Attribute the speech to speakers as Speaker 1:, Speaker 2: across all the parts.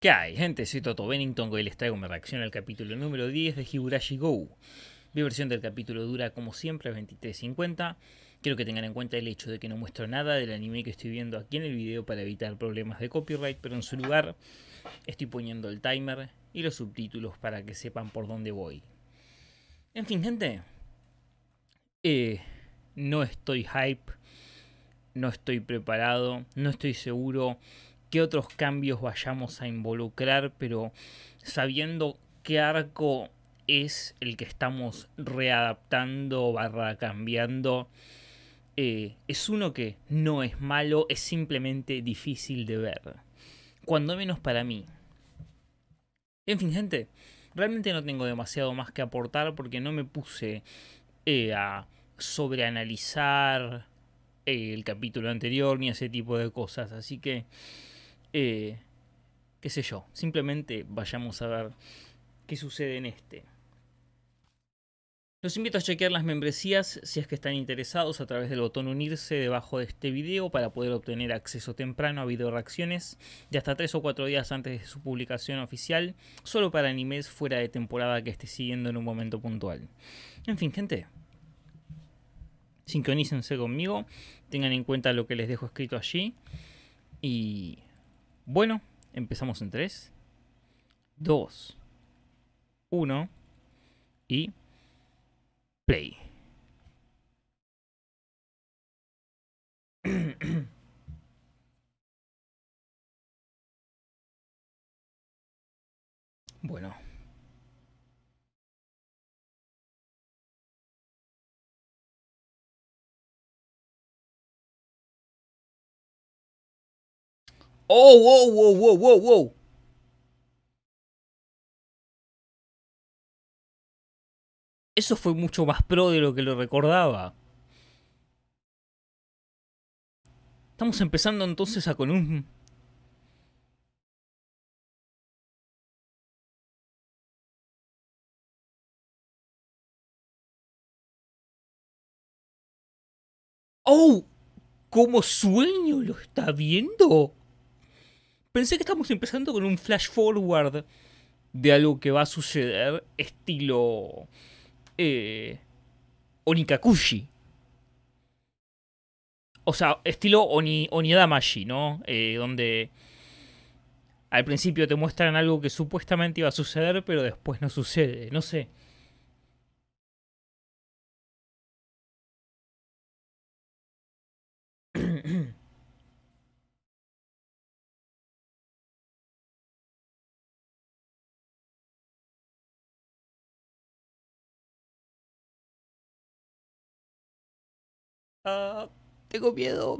Speaker 1: ¿Qué hay, gente? Soy Toto Bennington, hoy les traigo mi reacción al capítulo número 10 de Higurashi Go. Mi versión del capítulo dura, como siempre, 23.50. Quiero que tengan en cuenta el hecho de que no muestro nada del anime que estoy viendo aquí en el video para evitar problemas de copyright, pero en su lugar estoy poniendo el timer y los subtítulos para que sepan por dónde voy. En fin, gente, eh, no estoy hype, no estoy preparado, no estoy seguro qué otros cambios vayamos a involucrar, pero sabiendo qué arco es el que estamos readaptando barra cambiando. Eh, es uno que no es malo, es simplemente difícil de ver. Cuando menos para mí. En fin, gente, realmente no tengo demasiado más que aportar porque no me puse eh, a sobreanalizar eh, el capítulo anterior ni ese tipo de cosas. Así que eh, qué sé yo, simplemente vayamos a ver qué sucede en este. Los invito a chequear las membresías si es que están interesados a través del botón unirse debajo de este video para poder obtener acceso temprano a video reacciones de hasta 3 o 4 días antes de su publicación oficial, solo para animes fuera de temporada que esté siguiendo en un momento puntual. En fin, gente, sincronícense conmigo, tengan en cuenta lo que les dejo escrito allí y bueno,
Speaker 2: empezamos en 3, 2, 1
Speaker 3: y play. bueno. Oh, wow, wow, wow, wow, wow. Eso fue mucho más pro de lo que lo recordaba. Estamos empezando entonces a con un... ¡Oh! ¿Cómo sueño lo está viendo? pensé que estamos
Speaker 1: empezando con un flash forward de algo que va a suceder estilo eh, Onikakushi. O sea, estilo Oni, Onidamashi, ¿no? Eh, donde
Speaker 2: al principio te muestran algo que supuestamente iba a suceder, pero después no sucede, no sé.
Speaker 3: Ah, tengo miedo.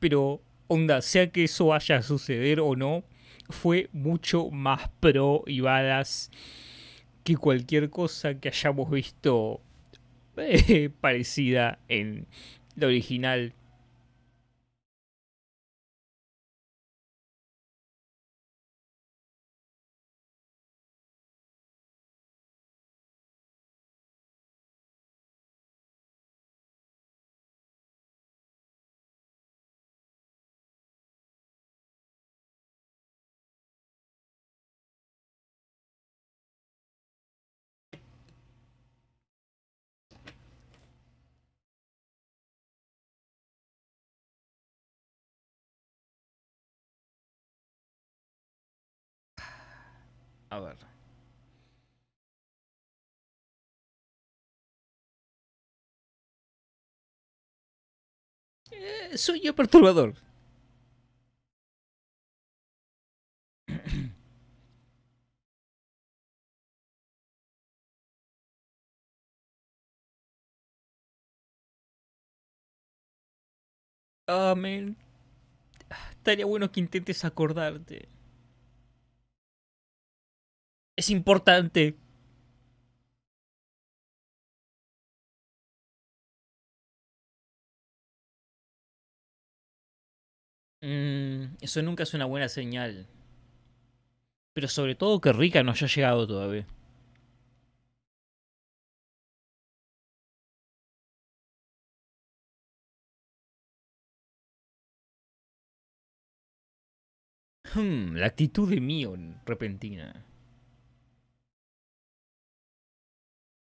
Speaker 2: Pero, onda, sea que eso vaya a suceder
Speaker 1: o no, fue mucho más pro y que
Speaker 2: cualquier cosa que hayamos visto eh, parecida en
Speaker 3: la original A ver. Eh, soy yo perturbador. Amén. Ah, estaría bueno que intentes acordarte. Es importante. Mm, eso nunca es una buena señal. Pero sobre todo que Rica no haya llegado todavía. Hmm, la actitud de Mion repentina.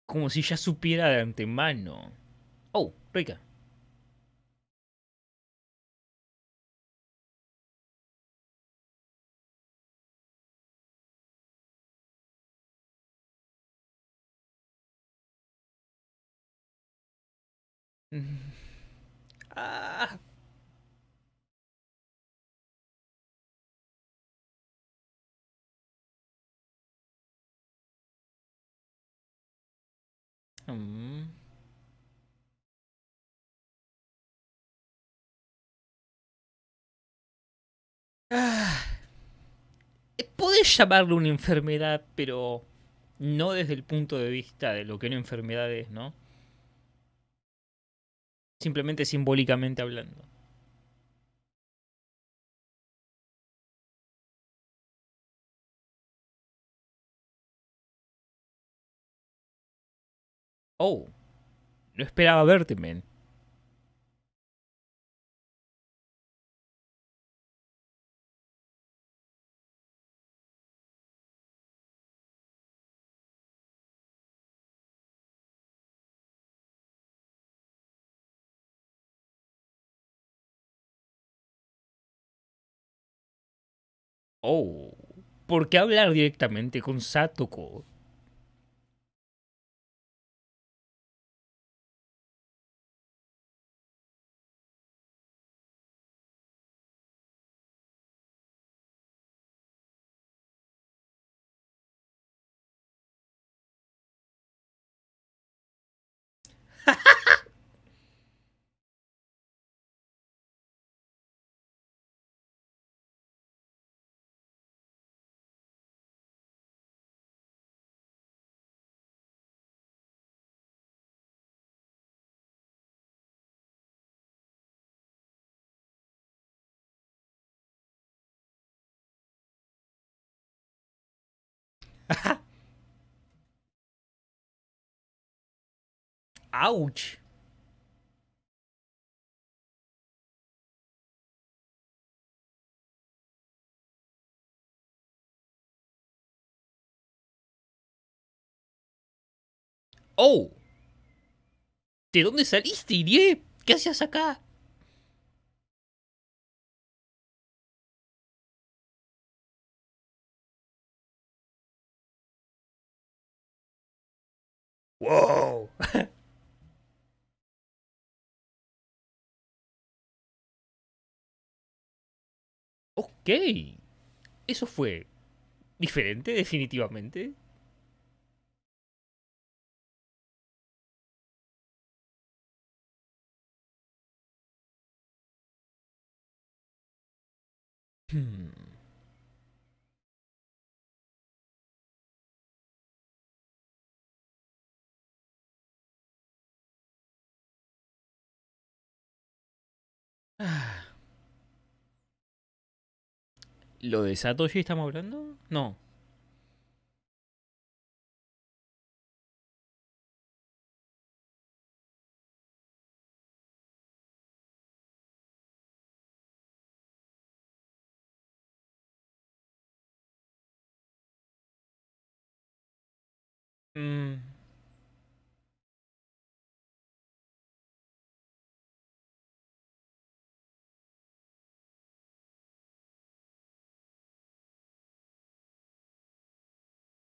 Speaker 3: Como si ya supiera de antemano. Oh, Rika. ah. Mm. Ah.
Speaker 2: Podés llamarlo una enfermedad, pero no desde el punto de vista de lo que una enfermedad es, ¿no? Simplemente
Speaker 3: simbólicamente hablando. Oh, no esperaba verte, men. Oh, ¿por qué hablar directamente con Satoko? Ouch. Oh. ¿De dónde saliste, Irie? ¿Qué hacías acá? Wow. Okay, Eso fue diferente, definitivamente. Hmm. ¿Lo de Satoshi estamos hablando? No.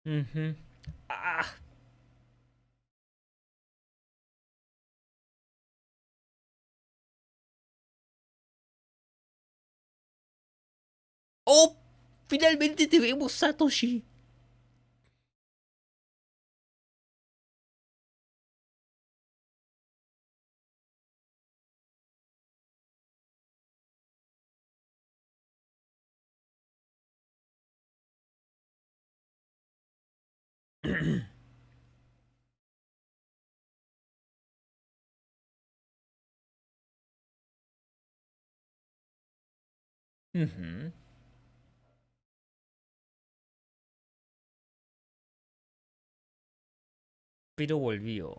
Speaker 3: Uhum. Ah. Oh, finalmente tivemos Satoshi. Pero volvió.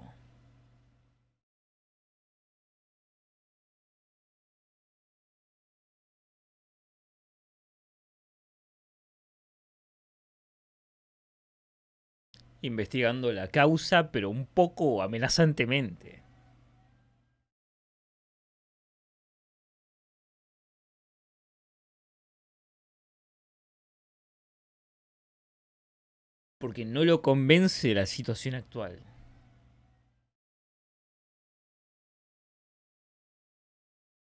Speaker 3: investigando la causa, pero un poco amenazantemente. porque no lo convence la situación actual.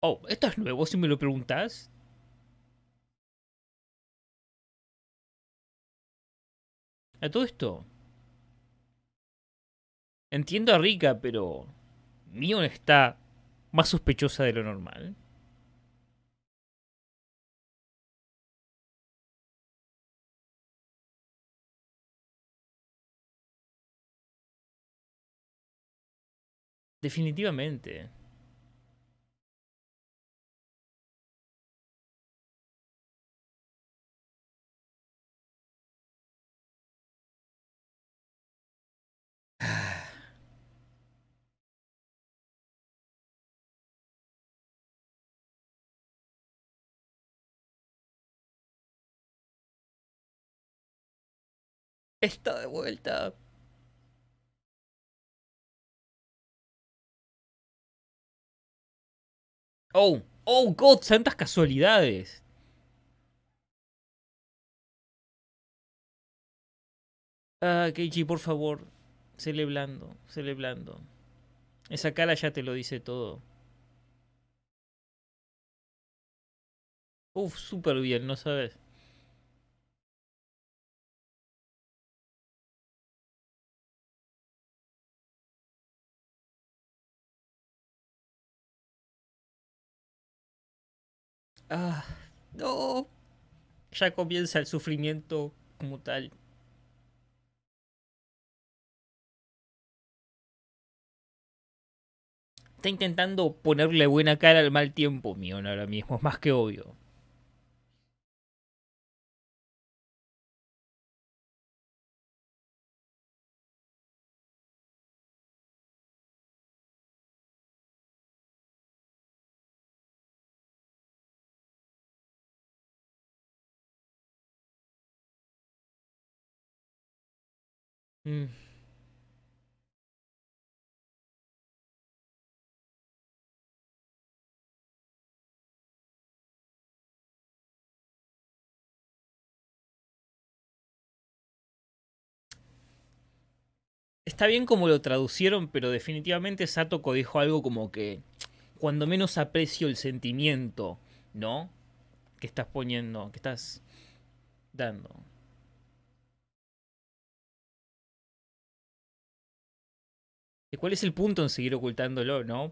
Speaker 3: Oh, esto es nuevo si me lo preguntas. A todo esto.
Speaker 2: Entiendo a Rika, pero Mion está más sospechosa
Speaker 3: de lo normal. Definitivamente. Está de vuelta. Oh, oh, God, santas casualidades.
Speaker 2: Ah, Keiji, por favor, Celebrando, celebrando Esa cara ya te lo dice todo.
Speaker 3: Uf, super bien, no sabes. Ah, no. Ya
Speaker 2: comienza el sufrimiento como tal. Está intentando ponerle
Speaker 3: buena cara al mal tiempo, mío, ahora mismo, es más que obvio. Mm.
Speaker 2: Está bien como lo traducieron, pero definitivamente Sato dijo algo como que cuando menos aprecio el sentimiento, ¿no? Que estás poniendo, que estás dando.
Speaker 3: ¿Y cuál es el punto en seguir ocultándolo, no?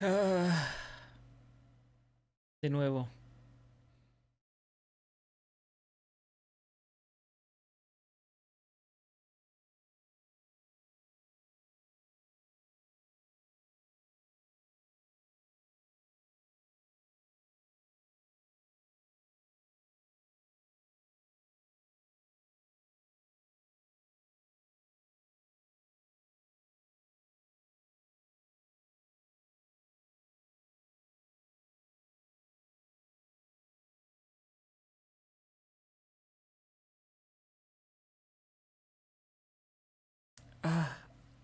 Speaker 3: Ah. de nuevo.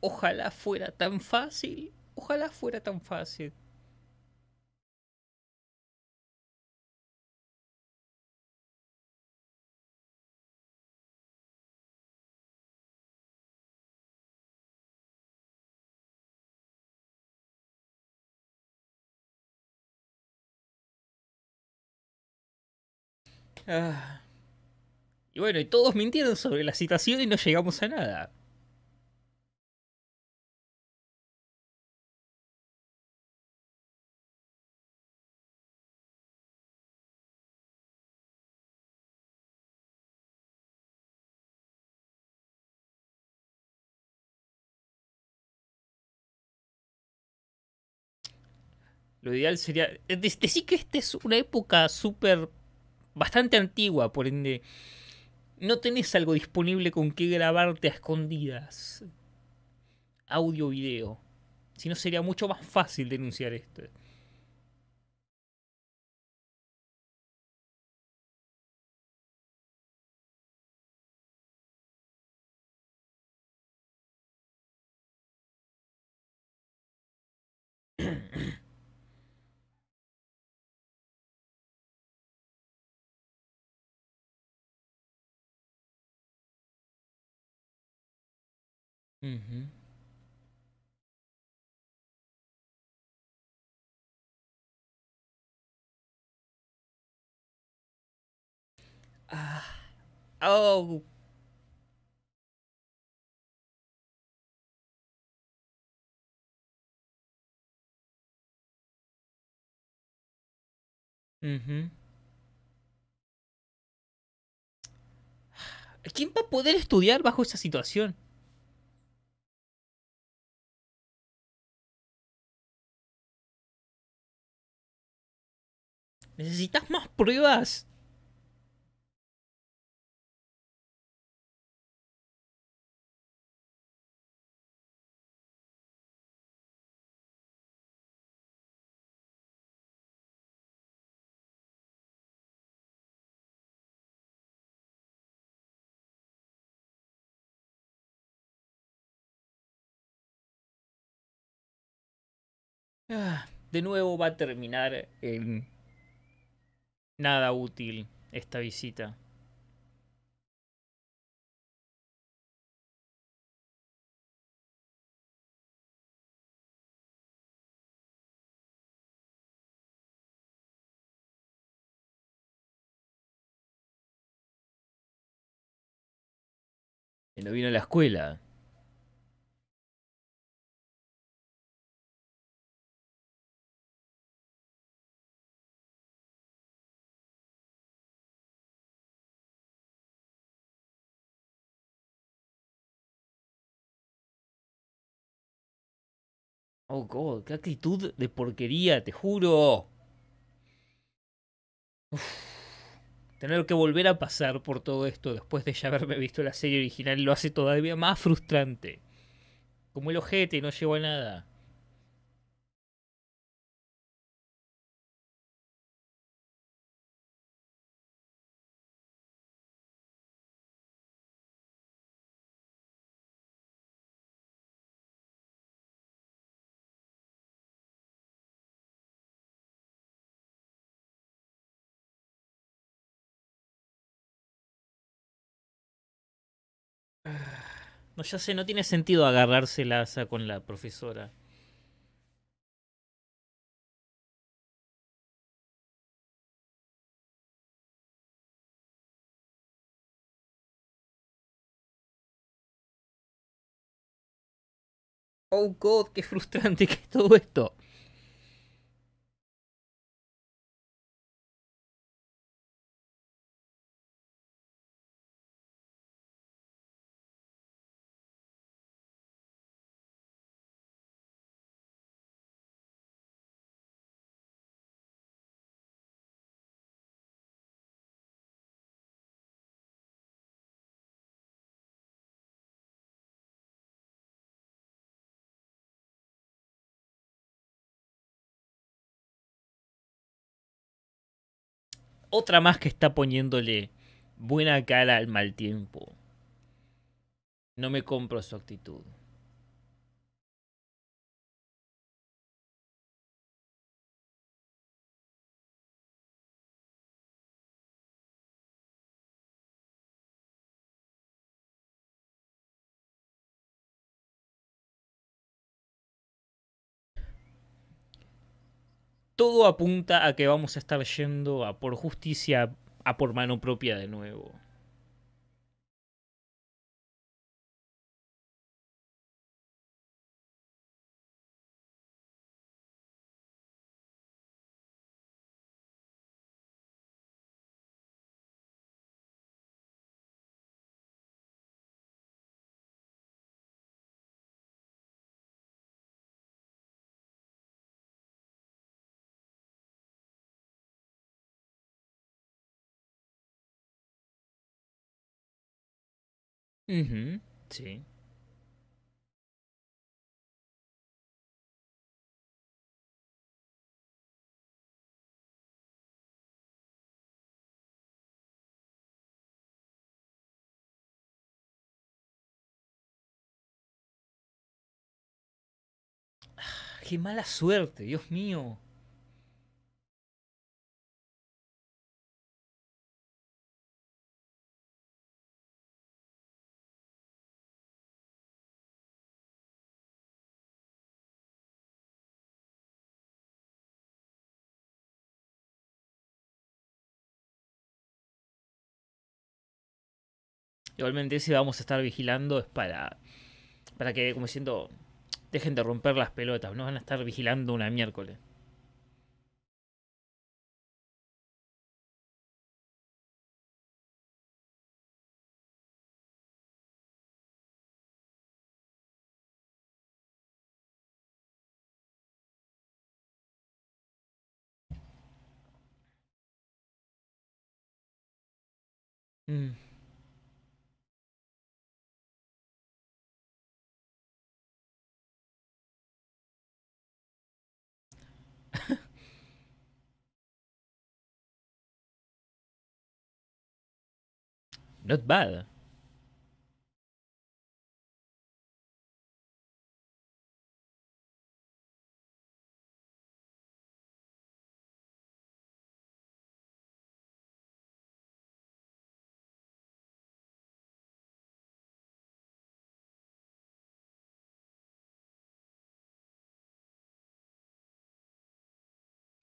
Speaker 3: Ojalá fuera tan fácil. Ojalá fuera tan fácil.
Speaker 2: Ah. Y bueno, y todos mintieron sobre la situación y no llegamos a nada. Lo ideal sería. Decir que esta es una época súper. bastante
Speaker 1: antigua, por ende. No tenés algo disponible con que grabarte a escondidas.
Speaker 2: Audio-video. Si no, sería mucho más fácil denunciar esto.
Speaker 3: mhm Ah. Oh. Mhm. ¿Quién va a poder estudiar bajo esa situación? Necesitas más pruebas. Ah, de
Speaker 2: nuevo va a terminar en nada útil esta
Speaker 3: visita. No vino a la escuela. Oh, God, qué actitud de porquería,
Speaker 2: te juro. Tener que
Speaker 1: volver a pasar por todo esto después de ya haberme visto la serie original lo hace todavía más frustrante.
Speaker 3: Como el ojete, no llego a nada. No, ya sé, no tiene sentido agarrarse la asa con la profesora. Oh god, qué frustrante que es todo esto. otra más que está poniéndole
Speaker 2: buena cara al mal tiempo. No me compro su actitud. todo apunta a que vamos a estar yendo a por justicia, a por mano propia
Speaker 3: de nuevo. mhm Sí. Ah, qué mala suerte, Dios mío. Igualmente si vamos a estar vigilando es para,
Speaker 2: para que, como siento, dejen de romper las pelotas, no van a estar vigilando una miércoles.
Speaker 3: Mm. Not bad.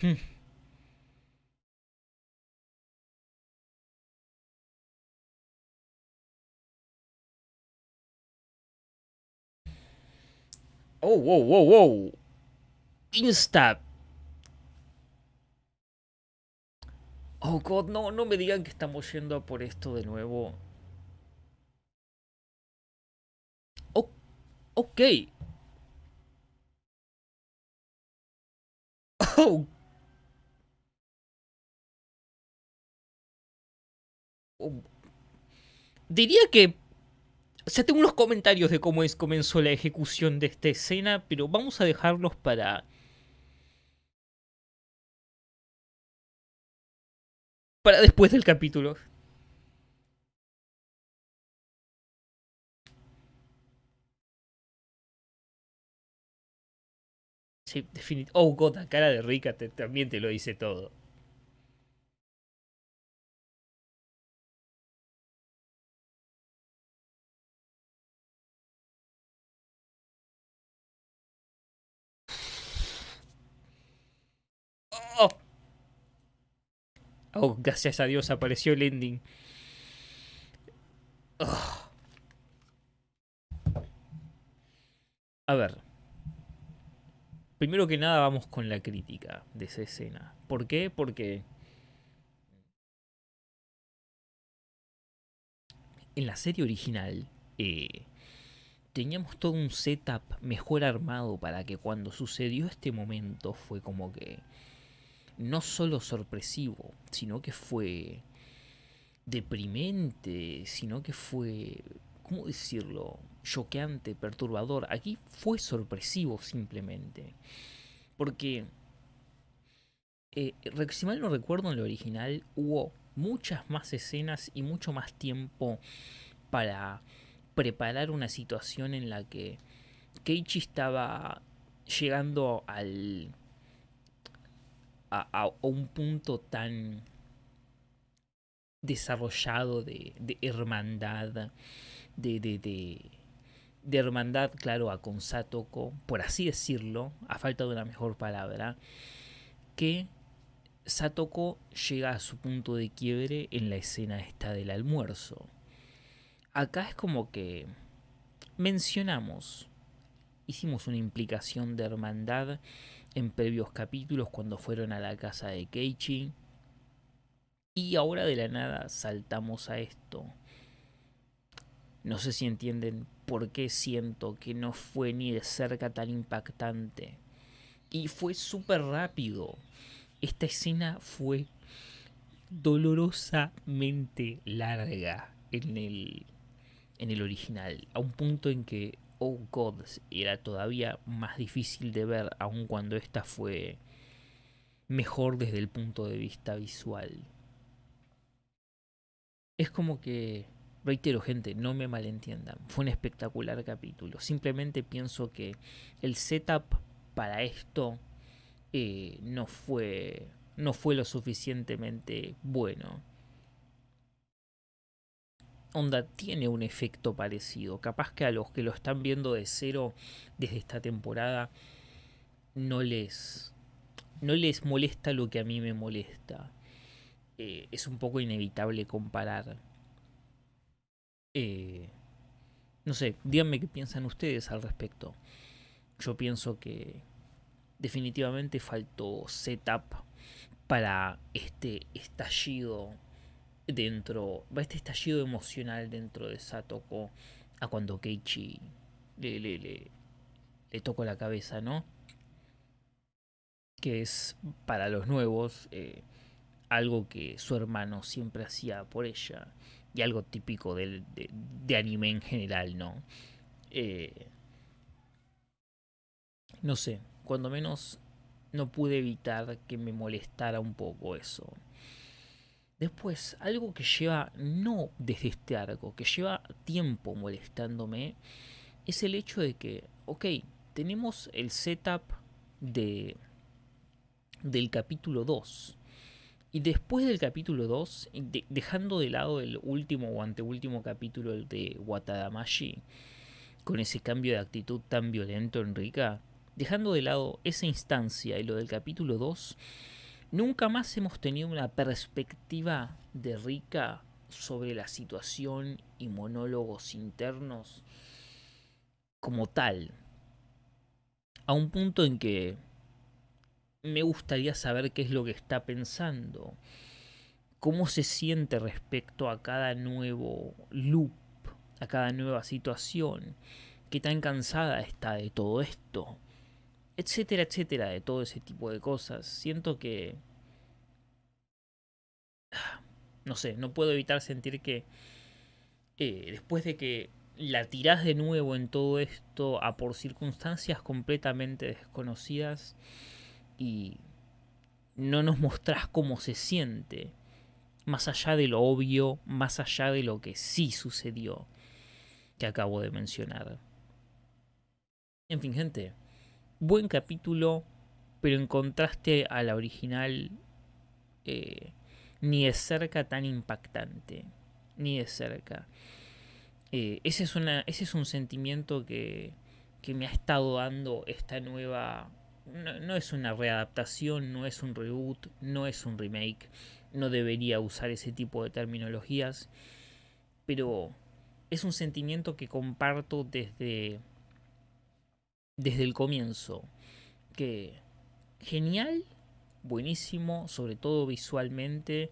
Speaker 3: Hmm. Oh, wow, wow, wow. Insta.
Speaker 2: Oh, God, no, no me digan que estamos yendo
Speaker 3: por esto de nuevo. Oh, ok. Oh.
Speaker 2: Diría que o sea, tengo unos comentarios de cómo es, comenzó la ejecución de esta escena, pero vamos a dejarlos para...
Speaker 3: Para después del capítulo. Sí, definitivamente. Oh, God, la cara de Rica también te lo dice todo.
Speaker 2: Oh, gracias a Dios apareció el ending. Oh. A ver. Primero que nada vamos con la crítica de esa escena. ¿Por qué? Porque en la serie original eh, teníamos
Speaker 1: todo un setup mejor armado para que cuando sucedió este momento fue como que no solo sorpresivo, sino que fue deprimente, sino que fue, ¿cómo decirlo?, choqueante, perturbador. Aquí fue sorpresivo simplemente. Porque, eh, si mal no recuerdo en lo original, hubo muchas más escenas y mucho más tiempo para preparar una situación en la que Keiichi estaba llegando al a, un punto tan desarrollado de, hermandad, de, de, de, hermandad, claro, a Satoko... por así decirlo, a falta de una mejor palabra, que Satoko llega a su punto de quiebre en la escena esta del almuerzo. Acá es como que mencionamos, hicimos una implicación de hermandad en previos capítulos cuando fueron a la casa de Keiichi. Y ahora de la nada saltamos a esto. No sé si entienden por qué siento que no fue ni de cerca tan impactante. Y fue súper rápido. Esta escena fue dolorosamente larga en el, en el original. A un punto en que Oh Gods era todavía más difícil de ver, aun cuando esta fue mejor desde el punto de vista visual. Es como que, reitero gente, no me malentiendan, fue un espectacular capítulo. Simplemente pienso que el setup para esto eh, no, fue, no fue lo suficientemente bueno onda tiene un efecto parecido. Capaz que a los que lo están viendo de cero desde esta temporada no les no les molesta lo que a mí me molesta. Eh, es un poco inevitable comparar. Eh, no sé, díganme qué piensan ustedes al respecto. Yo pienso que definitivamente faltó setup para este estallido dentro, va este estallido emocional dentro de Satoko a cuando Keiichi le, le, tocó la cabeza, ¿no? Que es para los nuevos eh, algo que su hermano siempre hacía por ella y algo típico del, de, anime en general, ¿no? Eh, no sé, cuando menos no pude evitar que me molestara un poco eso. Después, algo que lleva no desde este arco, que lleva tiempo molestándome, es el hecho de que, ok, tenemos el setup de, del capítulo 2. Y después del capítulo 2, dejando de lado el último o anteúltimo capítulo de Watadamashi, con ese cambio de actitud tan violento en Rika, dejando de lado esa instancia y lo del capítulo 2, Nunca más hemos tenido una perspectiva de Rica sobre la situación y monólogos internos como tal. A un punto en que me gustaría saber qué es lo que está pensando, cómo se siente respecto a cada nuevo loop, a cada nueva situación, qué tan cansada está de todo esto etcétera, etcétera, de todo ese tipo de cosas. Siento que... Ah, no sé, no puedo evitar sentir que eh, después de que la tirás de nuevo en todo esto a por circunstancias completamente desconocidas y no nos mostrás cómo se siente, más allá de lo obvio, más allá de lo que sí sucedió, que acabo de mencionar. En fin, gente, buen capítulo, pero en contraste a la original, eh, ni de cerca tan impactante. Ni de cerca. Eh, ese, es ese es un sentimiento que, que me ha estado dando esta nueva... no, es una readaptación, no es un reboot, no es un remake. No debería usar ese tipo de terminologías. Pero es un sentimiento que comparto desde desde el comienzo. Que genial, buenísimo, sobre todo visualmente,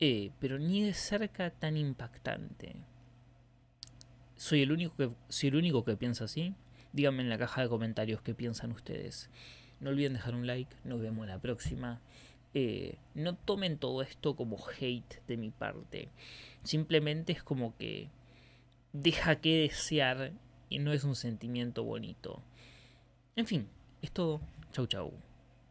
Speaker 1: eh, pero ni de cerca tan impactante. Soy el, único que, soy el único que piensa así. Díganme en la caja de comentarios qué piensan ustedes. No olviden dejar un like, nos vemos la próxima. Eh, no tomen todo esto como hate de mi parte. Simplemente es como que deja que desear y no es un sentimiento bonito. En fin, es todo. Chau chau.